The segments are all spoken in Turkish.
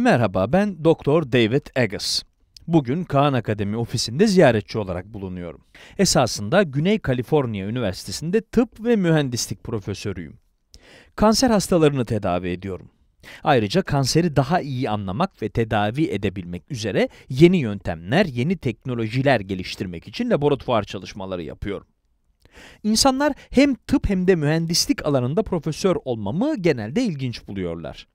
Merhaba, ben Doktor David Agus. Bugün Kaan Akademi ofisinde ziyaretçi olarak bulunuyorum. Esasında Güney Kaliforniya Üniversitesi'nde tıp ve mühendislik profesörüyüm. Kanser hastalarını tedavi ediyorum. Ayrıca kanseri daha iyi anlamak ve tedavi edebilmek üzere yeni yöntemler, yeni teknolojiler geliştirmek için laboratuvar çalışmaları yapıyorum. İnsanlar hem tıp hem de mühendislik alanında profesör olmamı genelde ilginç buluyorlar.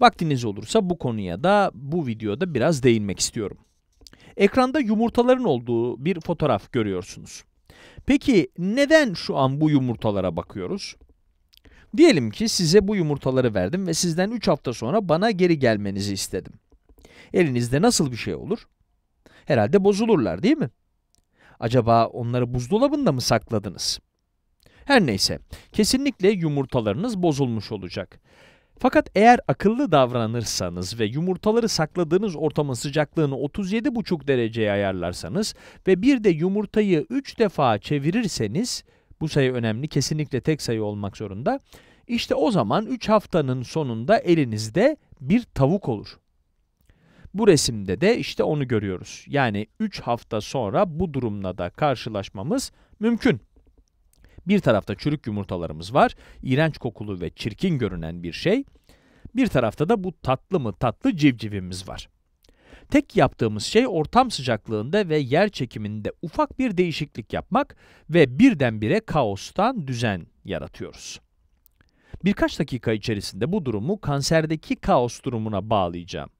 Vaktiniz olursa bu konuya da bu videoda biraz değinmek istiyorum. Ekranda yumurtaların olduğu bir fotoğraf görüyorsunuz. Peki neden şu an bu yumurtalara bakıyoruz? Diyelim ki size bu yumurtaları verdim ve sizden 3 hafta sonra bana geri gelmenizi istedim. Elinizde nasıl bir şey olur? Herhalde bozulurlar değil mi? Acaba onları buzdolabında mı sakladınız? Her neyse, kesinlikle yumurtalarınız bozulmuş olacak. Fakat eğer akıllı davranırsanız ve yumurtaları sakladığınız ortamın sıcaklığını 37,5 dereceye ayarlarsanız ve bir de yumurtayı 3 defa çevirirseniz, bu sayı önemli kesinlikle tek sayı olmak zorunda, işte o zaman 3 haftanın sonunda elinizde bir tavuk olur. Bu resimde de işte onu görüyoruz. Yani 3 hafta sonra bu durumla da karşılaşmamız mümkün. Bir tarafta çürük yumurtalarımız var. iğrenç kokulu ve çirkin görünen bir şey. Bir tarafta da bu tatlı mı tatlı civcivimiz var. Tek yaptığımız şey ortam sıcaklığında ve yer çekiminde ufak bir değişiklik yapmak ve birdenbire kaostan düzen yaratıyoruz. Birkaç dakika içerisinde bu durumu kanserdeki kaos durumuna bağlayacağım.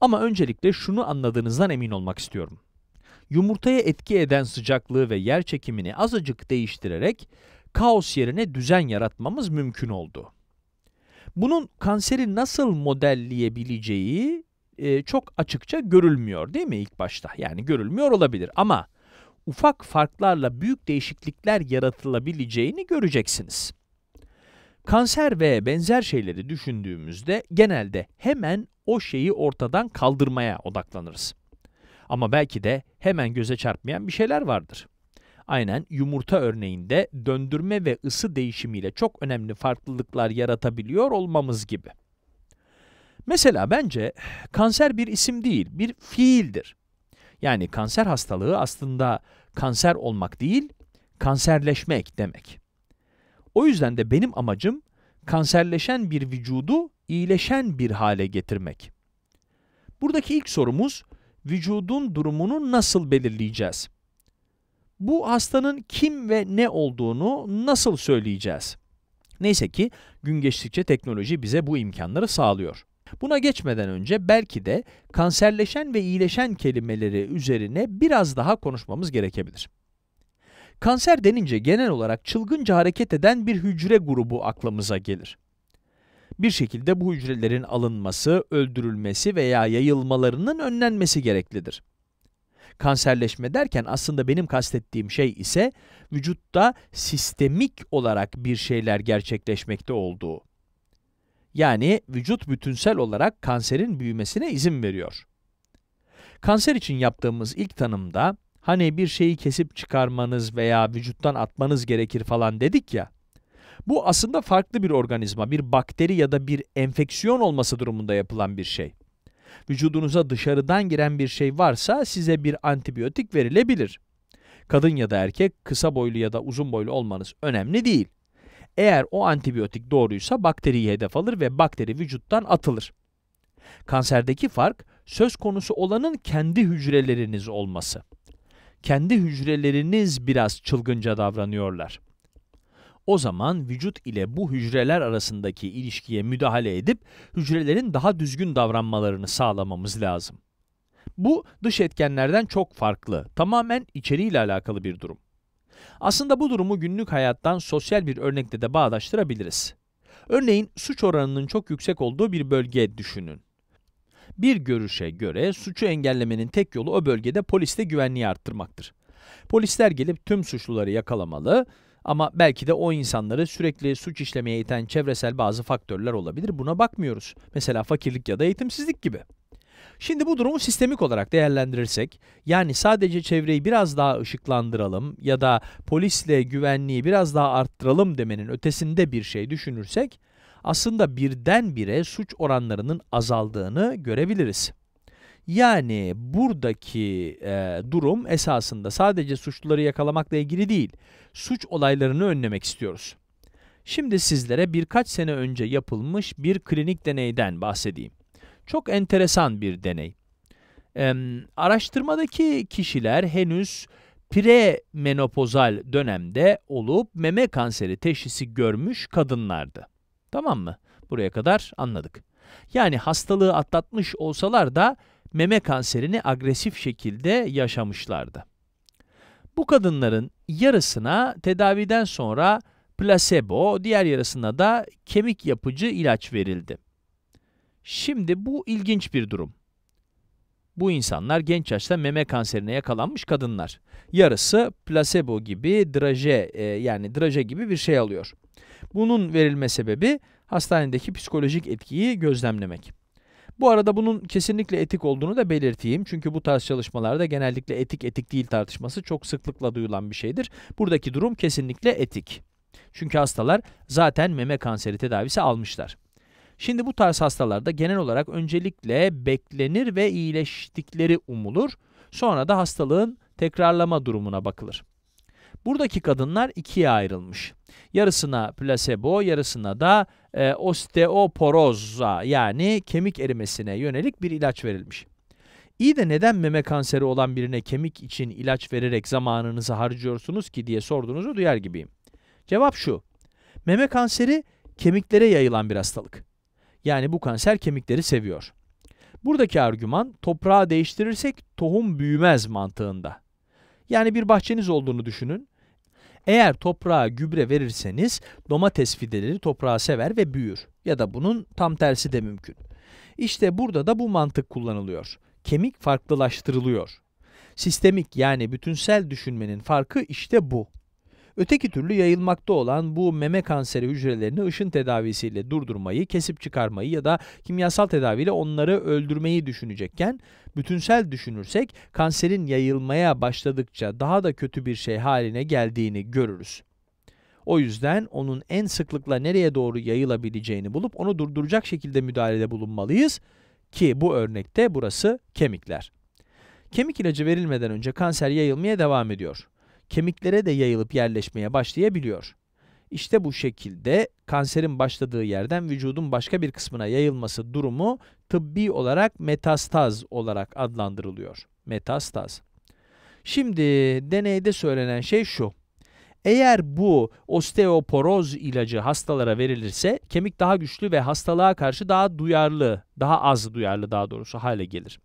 Ama öncelikle şunu anladığınızdan emin olmak istiyorum yumurtaya etki eden sıcaklığı ve yer çekimini azıcık değiştirerek kaos yerine düzen yaratmamız mümkün oldu. Bunun kanseri nasıl modelleyebileceği e, çok açıkça görülmüyor değil mi ilk başta? Yani görülmüyor olabilir ama ufak farklarla büyük değişiklikler yaratılabileceğini göreceksiniz. Kanser ve benzer şeyleri düşündüğümüzde genelde hemen o şeyi ortadan kaldırmaya odaklanırız. Ama belki de hemen göze çarpmayan bir şeyler vardır. Aynen yumurta örneğinde döndürme ve ısı değişimiyle çok önemli farklılıklar yaratabiliyor olmamız gibi. Mesela bence kanser bir isim değil, bir fiildir. Yani kanser hastalığı aslında kanser olmak değil, kanserleşmek demek. O yüzden de benim amacım kanserleşen bir vücudu iyileşen bir hale getirmek. Buradaki ilk sorumuz vücudun durumunu nasıl belirleyeceğiz? Bu hastanın kim ve ne olduğunu nasıl söyleyeceğiz? Neyse ki gün geçtikçe teknoloji bize bu imkanları sağlıyor. Buna geçmeden önce belki de kanserleşen ve iyileşen kelimeleri üzerine biraz daha konuşmamız gerekebilir. Kanser denince genel olarak çılgınca hareket eden bir hücre grubu aklımıza gelir bir şekilde bu hücrelerin alınması, öldürülmesi veya yayılmalarının önlenmesi gereklidir. Kanserleşme derken aslında benim kastettiğim şey ise vücutta sistemik olarak bir şeyler gerçekleşmekte olduğu. Yani vücut bütünsel olarak kanserin büyümesine izin veriyor. Kanser için yaptığımız ilk tanımda hani bir şeyi kesip çıkarmanız veya vücuttan atmanız gerekir falan dedik ya, bu aslında farklı bir organizma, bir bakteri ya da bir enfeksiyon olması durumunda yapılan bir şey. Vücudunuza dışarıdan giren bir şey varsa size bir antibiyotik verilebilir. Kadın ya da erkek, kısa boylu ya da uzun boylu olmanız önemli değil. Eğer o antibiyotik doğruysa bakteriyi hedef alır ve bakteri vücuttan atılır. Kanserdeki fark söz konusu olanın kendi hücreleriniz olması. Kendi hücreleriniz biraz çılgınca davranıyorlar. O zaman vücut ile bu hücreler arasındaki ilişkiye müdahale edip hücrelerin daha düzgün davranmalarını sağlamamız lazım. Bu dış etkenlerden çok farklı, tamamen içeriğiyle alakalı bir durum. Aslında bu durumu günlük hayattan sosyal bir örnekle de bağdaştırabiliriz. Örneğin suç oranının çok yüksek olduğu bir bölge düşünün. Bir görüşe göre suçu engellemenin tek yolu o bölgede poliste güvenliği arttırmaktır. Polisler gelip tüm suçluları yakalamalı, ama belki de o insanları sürekli suç işlemeye iten çevresel bazı faktörler olabilir. Buna bakmıyoruz. Mesela fakirlik ya da eğitimsizlik gibi. Şimdi bu durumu sistemik olarak değerlendirirsek, yani sadece çevreyi biraz daha ışıklandıralım ya da polisle güvenliği biraz daha arttıralım demenin ötesinde bir şey düşünürsek, aslında birdenbire suç oranlarının azaldığını görebiliriz. Yani buradaki e, durum esasında sadece suçluları yakalamakla ilgili değil, suç olaylarını önlemek istiyoruz. Şimdi sizlere birkaç sene önce yapılmış bir klinik deneyden bahsedeyim. Çok enteresan bir deney. Ee, araştırmadaki kişiler henüz premenopozal dönemde olup meme kanseri teşhisi görmüş kadınlardı. Tamam mı? Buraya kadar anladık. Yani hastalığı atlatmış olsalar da meme kanserini agresif şekilde yaşamışlardı. Bu kadınların yarısına tedaviden sonra plasebo, diğer yarısına da kemik yapıcı ilaç verildi. Şimdi bu ilginç bir durum. Bu insanlar genç yaşta meme kanserine yakalanmış kadınlar. Yarısı plasebo gibi draje e, yani draje gibi bir şey alıyor. Bunun verilme sebebi hastanedeki psikolojik etkiyi gözlemlemek. Bu arada bunun kesinlikle etik olduğunu da belirteyim. Çünkü bu tarz çalışmalarda genellikle etik etik değil tartışması çok sıklıkla duyulan bir şeydir. Buradaki durum kesinlikle etik. Çünkü hastalar zaten meme kanseri tedavisi almışlar. Şimdi bu tarz hastalarda genel olarak öncelikle beklenir ve iyileştikleri umulur. Sonra da hastalığın tekrarlama durumuna bakılır. Buradaki kadınlar ikiye ayrılmış. Yarısına plasebo, yarısına da e, osteoporoza yani kemik erimesine yönelik bir ilaç verilmiş. İyi de neden meme kanseri olan birine kemik için ilaç vererek zamanınızı harcıyorsunuz ki diye sorduğunuzu duyar gibiyim. Cevap şu. Meme kanseri kemiklere yayılan bir hastalık. Yani bu kanser kemikleri seviyor. Buradaki argüman toprağı değiştirirsek tohum büyümez mantığında. Yani bir bahçeniz olduğunu düşünün. Eğer toprağa gübre verirseniz domates fideleri toprağı sever ve büyür. Ya da bunun tam tersi de mümkün. İşte burada da bu mantık kullanılıyor. Kemik farklılaştırılıyor. Sistemik yani bütünsel düşünmenin farkı işte bu. Öteki türlü yayılmakta olan bu meme kanseri hücrelerini ışın tedavisiyle durdurmayı, kesip çıkarmayı ya da kimyasal tedaviyle onları öldürmeyi düşünecekken, bütünsel düşünürsek kanserin yayılmaya başladıkça daha da kötü bir şey haline geldiğini görürüz. O yüzden onun en sıklıkla nereye doğru yayılabileceğini bulup onu durduracak şekilde müdahalede bulunmalıyız ki bu örnekte burası kemikler. Kemik ilacı verilmeden önce kanser yayılmaya devam ediyor kemiklere de yayılıp yerleşmeye başlayabiliyor. İşte bu şekilde kanserin başladığı yerden vücudun başka bir kısmına yayılması durumu tıbbi olarak metastaz olarak adlandırılıyor. Metastaz. Şimdi deneyde söylenen şey şu. Eğer bu osteoporoz ilacı hastalara verilirse kemik daha güçlü ve hastalığa karşı daha duyarlı, daha az duyarlı daha doğrusu hale gelir.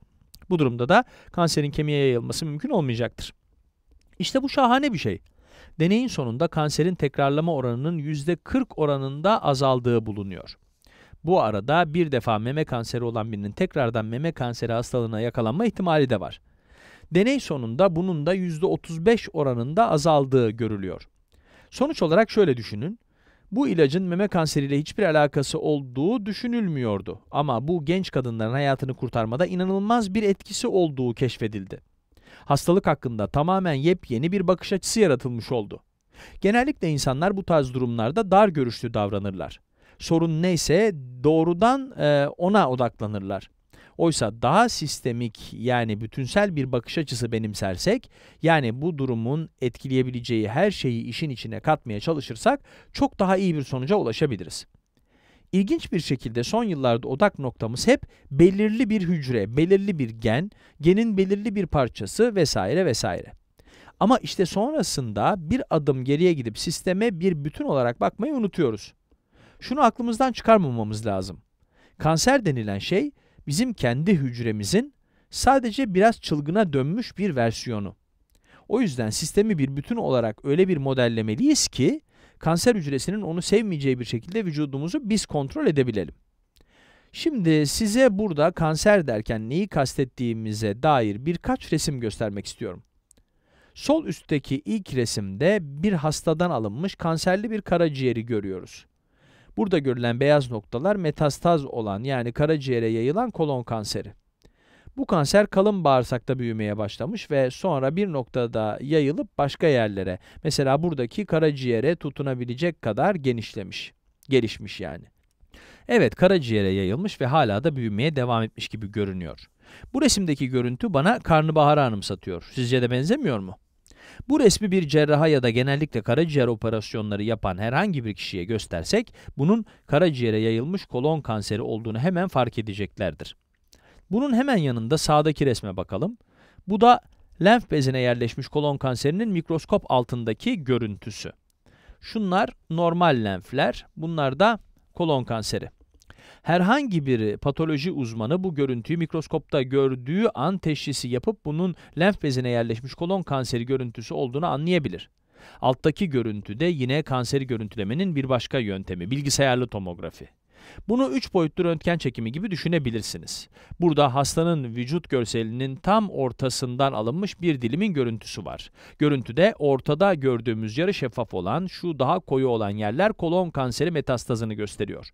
Bu durumda da kanserin kemiğe yayılması mümkün olmayacaktır. İşte bu şahane bir şey. Deneyin sonunda kanserin tekrarlama oranının %40 oranında azaldığı bulunuyor. Bu arada bir defa meme kanseri olan birinin tekrardan meme kanseri hastalığına yakalanma ihtimali de var. Deney sonunda bunun da %35 oranında azaldığı görülüyor. Sonuç olarak şöyle düşünün. Bu ilacın meme kanseriyle hiçbir alakası olduğu düşünülmüyordu ama bu genç kadınların hayatını kurtarmada inanılmaz bir etkisi olduğu keşfedildi hastalık hakkında tamamen yepyeni bir bakış açısı yaratılmış oldu. Genellikle insanlar bu tarz durumlarda dar görüşlü davranırlar. Sorun neyse doğrudan e, ona odaklanırlar. Oysa daha sistemik yani bütünsel bir bakış açısı benimsersek, yani bu durumun etkileyebileceği her şeyi işin içine katmaya çalışırsak çok daha iyi bir sonuca ulaşabiliriz. İlginç bir şekilde son yıllarda odak noktamız hep belirli bir hücre, belirli bir gen, genin belirli bir parçası vesaire vesaire. Ama işte sonrasında bir adım geriye gidip sisteme bir bütün olarak bakmayı unutuyoruz. Şunu aklımızdan çıkarmamamız lazım. Kanser denilen şey bizim kendi hücremizin sadece biraz çılgına dönmüş bir versiyonu. O yüzden sistemi bir bütün olarak öyle bir modellemeliyiz ki kanser hücresinin onu sevmeyeceği bir şekilde vücudumuzu biz kontrol edebilelim. Şimdi size burada kanser derken neyi kastettiğimize dair birkaç resim göstermek istiyorum. Sol üstteki ilk resimde bir hastadan alınmış kanserli bir karaciğeri görüyoruz. Burada görülen beyaz noktalar metastaz olan yani karaciğere yayılan kolon kanseri. Bu kanser kalın bağırsakta büyümeye başlamış ve sonra bir noktada yayılıp başka yerlere, mesela buradaki karaciğere tutunabilecek kadar genişlemiş, gelişmiş yani. Evet, karaciğere yayılmış ve hala da büyümeye devam etmiş gibi görünüyor. Bu resimdeki görüntü bana karnabaharı anımsatıyor. Sizce de benzemiyor mu? Bu resmi bir cerraha ya da genellikle karaciğer operasyonları yapan herhangi bir kişiye göstersek, bunun karaciğere yayılmış kolon kanseri olduğunu hemen fark edeceklerdir. Bunun hemen yanında sağdaki resme bakalım. Bu da lenf bezine yerleşmiş kolon kanserinin mikroskop altındaki görüntüsü. Şunlar normal lenfler, bunlar da kolon kanseri. Herhangi bir patoloji uzmanı bu görüntüyü mikroskopta gördüğü an teşhisi yapıp bunun lenf bezine yerleşmiş kolon kanseri görüntüsü olduğunu anlayabilir. Alttaki görüntüde yine kanseri görüntülemenin bir başka yöntemi bilgisayarlı tomografi. Bunu 3 boyutlu röntgen çekimi gibi düşünebilirsiniz. Burada hastanın vücut görselinin tam ortasından alınmış bir dilimin görüntüsü var. Görüntüde ortada gördüğümüz yarı şeffaf olan şu daha koyu olan yerler kolon kanseri metastazını gösteriyor.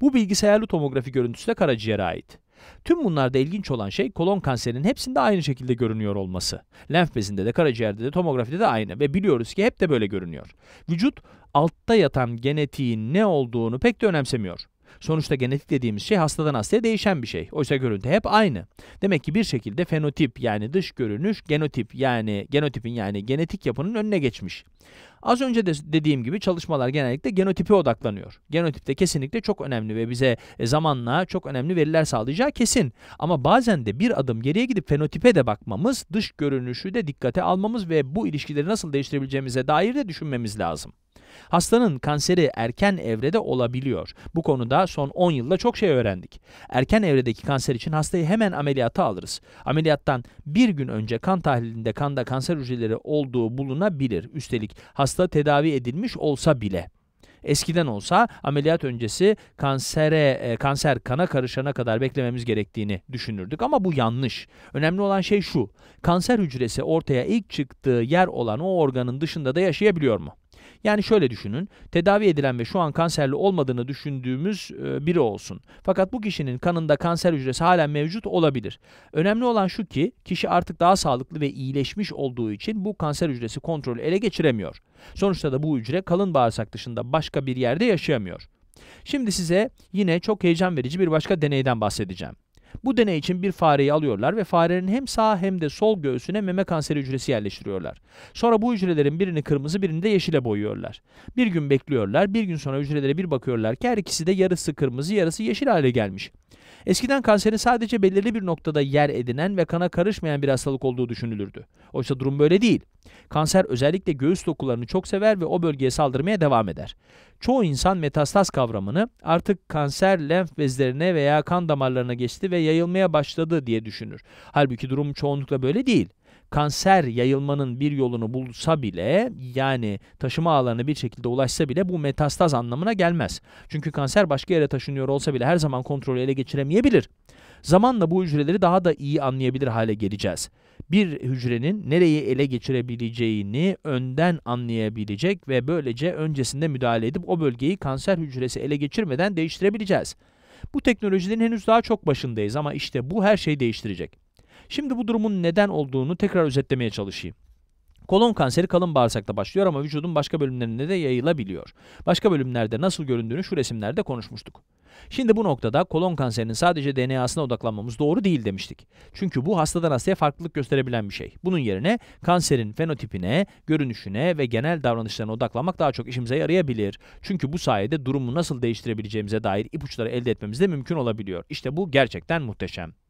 Bu bilgisayarlı tomografi görüntüsü de karaciğere ait. Tüm bunlarda ilginç olan şey kolon kanserinin hepsinde aynı şekilde görünüyor olması. Lenf bezinde de karaciğerde de tomografide de aynı ve biliyoruz ki hep de böyle görünüyor. Vücut altta yatan genetiğin ne olduğunu pek de önemsemiyor. Sonuçta genetik dediğimiz şey hastadan hastaya değişen bir şey. Oysa görüntü hep aynı. Demek ki bir şekilde fenotip yani dış görünüş, genotip yani genotipin yani genetik yapının önüne geçmiş. Az önce de dediğim gibi çalışmalar genellikle genotipe odaklanıyor. Genotip de kesinlikle çok önemli ve bize e, zamanla çok önemli veriler sağlayacağı kesin. Ama bazen de bir adım geriye gidip fenotipe de bakmamız, dış görünüşü de dikkate almamız ve bu ilişkileri nasıl değiştirebileceğimize dair de düşünmemiz lazım. Hastanın kanseri erken evrede olabiliyor. Bu konuda son 10 yılda çok şey öğrendik. Erken evredeki kanser için hastayı hemen ameliyata alırız. Ameliyattan bir gün önce kan tahlilinde kanda kanser hücreleri olduğu bulunabilir. Üstelik hasta tedavi edilmiş olsa bile. Eskiden olsa ameliyat öncesi kansere e, kanser kana karışana kadar beklememiz gerektiğini düşünürdük ama bu yanlış. Önemli olan şey şu. Kanser hücresi ortaya ilk çıktığı yer olan o organın dışında da yaşayabiliyor mu? Yani şöyle düşünün. Tedavi edilen ve şu an kanserli olmadığını düşündüğümüz e, biri olsun. Fakat bu kişinin kanında kanser hücresi halen mevcut olabilir. Önemli olan şu ki kişi artık daha sağlıklı ve iyileşmiş olduğu için bu kanser hücresi kontrolü ele geçiremiyor. Sonuçta da bu hücre kalın bağırsak dışında başka bir yerde yaşayamıyor. Şimdi size yine çok heyecan verici bir başka deneyden bahsedeceğim. Bu deney için bir fareyi alıyorlar ve farenin hem sağ hem de sol göğsüne meme kanseri hücresi yerleştiriyorlar. Sonra bu hücrelerin birini kırmızı birini de yeşile boyuyorlar. Bir gün bekliyorlar, bir gün sonra hücrelere bir bakıyorlar ki her ikisi de yarısı kırmızı yarısı yeşil hale gelmiş. Eskiden kanserin sadece belirli bir noktada yer edinen ve kana karışmayan bir hastalık olduğu düşünülürdü. Oysa durum böyle değil. Kanser özellikle göğüs dokularını çok sever ve o bölgeye saldırmaya devam eder. Çoğu insan metastaz kavramını artık kanser lenf bezlerine veya kan damarlarına geçti ve yayılmaya başladı diye düşünür. Halbuki durum çoğunlukla böyle değil kanser yayılmanın bir yolunu bulsa bile yani taşıma ağlarına bir şekilde ulaşsa bile bu metastaz anlamına gelmez. Çünkü kanser başka yere taşınıyor olsa bile her zaman kontrolü ele geçiremeyebilir. Zamanla bu hücreleri daha da iyi anlayabilir hale geleceğiz. Bir hücrenin nereyi ele geçirebileceğini önden anlayabilecek ve böylece öncesinde müdahale edip o bölgeyi kanser hücresi ele geçirmeden değiştirebileceğiz. Bu teknolojinin henüz daha çok başındayız ama işte bu her şeyi değiştirecek. Şimdi bu durumun neden olduğunu tekrar özetlemeye çalışayım. Kolon kanseri kalın bağırsakta başlıyor ama vücudun başka bölümlerinde de yayılabiliyor. Başka bölümlerde nasıl göründüğünü şu resimlerde konuşmuştuk. Şimdi bu noktada kolon kanserinin sadece DNA'sına odaklanmamız doğru değil demiştik. Çünkü bu hastadan hastaya farklılık gösterebilen bir şey. Bunun yerine kanserin fenotipine, görünüşüne ve genel davranışlarına odaklanmak daha çok işimize yarayabilir. Çünkü bu sayede durumu nasıl değiştirebileceğimize dair ipuçları elde etmemiz de mümkün olabiliyor. İşte bu gerçekten muhteşem.